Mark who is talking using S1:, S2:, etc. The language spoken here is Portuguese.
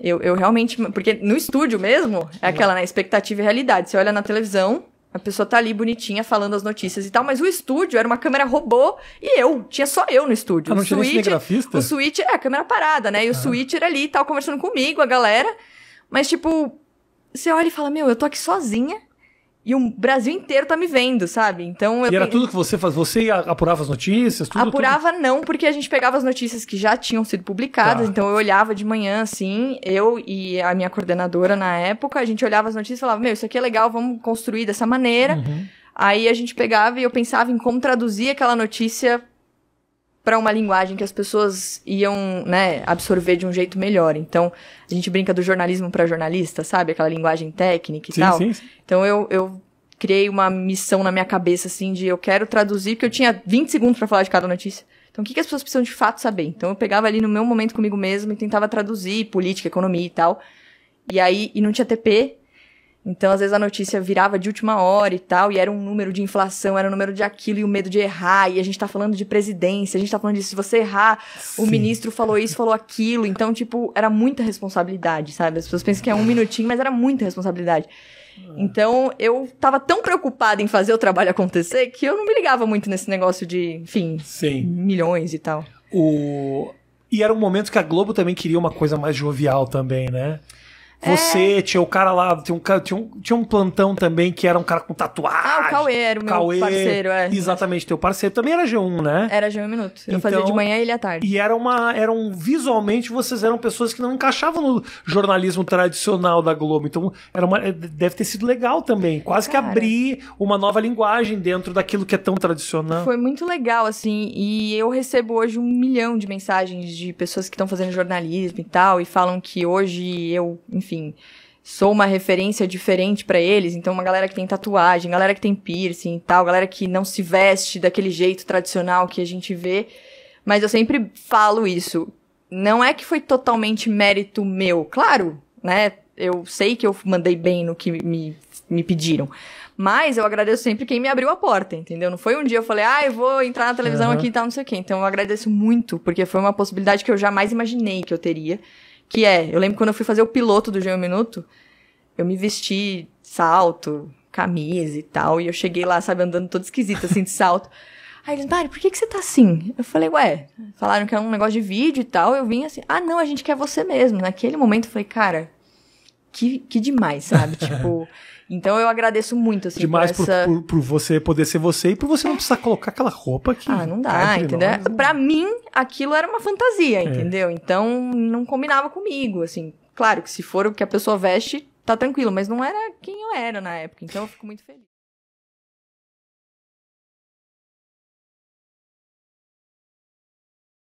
S1: Eu, eu realmente. Porque no estúdio mesmo, é aquela, né? Expectativa e realidade. Você olha na televisão, a pessoa tá ali bonitinha falando as notícias e tal, mas o estúdio era uma câmera robô e eu. Tinha só eu no estúdio. não ah, o switch, o switch é a câmera parada, né? E o ah. switch era ali e tal, conversando comigo, a galera. Mas, tipo, você olha e fala: Meu, eu tô aqui sozinha e o Brasil inteiro tá me vendo, sabe? Então eu... E era tudo
S2: que você faz, você apurava as notícias, tudo, Apurava
S1: tudo... não, porque a gente pegava as notícias que já tinham sido publicadas, tá. então eu olhava de manhã assim, eu e a minha coordenadora na época, a gente olhava as notícias e falava: "Meu, isso aqui é legal, vamos construir dessa maneira". Uhum. Aí a gente pegava e eu pensava em como traduzir aquela notícia para uma linguagem que as pessoas iam, né, absorver de um jeito melhor. Então, a gente brinca do jornalismo para jornalista, sabe? Aquela linguagem técnica e sim, tal. Sim, sim. Então, eu, eu criei uma missão na minha cabeça, assim, de eu quero traduzir, porque eu tinha 20 segundos para falar de cada notícia. Então, o que, que as pessoas precisam de fato saber? Então, eu pegava ali no meu momento comigo mesmo e tentava traduzir política, economia e tal. E aí, e não tinha TP, então, às vezes a notícia virava de última hora e tal, e era um número de inflação, era um número de aquilo e o medo de errar, e a gente tá falando de presidência, a gente tá falando de se você errar, Sim. o ministro falou isso, falou aquilo. Então, tipo, era muita responsabilidade, sabe? As pessoas pensam que é um minutinho, mas era muita responsabilidade. É. Então, eu tava tão preocupada em fazer o trabalho acontecer que eu não me ligava muito nesse negócio de, enfim, Sim. milhões e tal. O...
S2: E era um momento que a Globo também queria uma coisa mais jovial também, né? Você, é. tinha o cara lá, tinha um, tinha, um, tinha um plantão também que era um cara com tatuagem.
S1: Ah, o Cauê era o meu parceiro, é.
S2: Exatamente, teu parceiro também era G1, né?
S1: Era G1 Minuto. Eu então, fazia de então, manhã e ele à tarde. E era uma,
S2: um visualmente, vocês eram pessoas que não encaixavam no jornalismo tradicional da Globo. Então, era uma, eh, deve ter sido legal também. Quase cara. que abrir uma nova linguagem dentro
S1: daquilo que é tão tradicional. Foi muito legal, assim, e eu recebo hoje um milhão de mensagens de pessoas que estão fazendo jornalismo e tal, e falam que hoje eu, enfim, enfim, sou uma referência diferente para eles. Então, uma galera que tem tatuagem, galera que tem piercing e tal, galera que não se veste daquele jeito tradicional que a gente vê. Mas eu sempre falo isso. Não é que foi totalmente mérito meu, claro, né? Eu sei que eu mandei bem no que me, me pediram. Mas eu agradeço sempre quem me abriu a porta, entendeu? Não foi um dia eu falei, ah, eu vou entrar na televisão uhum. aqui e tal, não sei o quê. Então eu agradeço muito, porque foi uma possibilidade que eu jamais imaginei que eu teria. Que é, eu lembro quando eu fui fazer o piloto do G1 Minuto, eu me vesti salto, camisa e tal, e eu cheguei lá, sabe, andando todo esquisita, assim, de salto. Aí eles, Mari, por que, que você tá assim? Eu falei, ué, falaram que é um negócio de vídeo e tal, eu vim assim, ah, não, a gente quer você mesmo. Naquele momento eu falei, cara, que, que demais, sabe? tipo, então eu agradeço muito, assim, Demais por, essa... por,
S2: por, você poder ser você e por você não precisar colocar aquela roupa que... Ah, não dá, entendeu? Nós, né?
S1: Pra mim, aquilo era uma fantasia, é. entendeu? Então, não combinava comigo, assim. Claro que se for o que a pessoa veste, tá tranquilo, mas não era quem eu era na época. Então, eu fico muito feliz.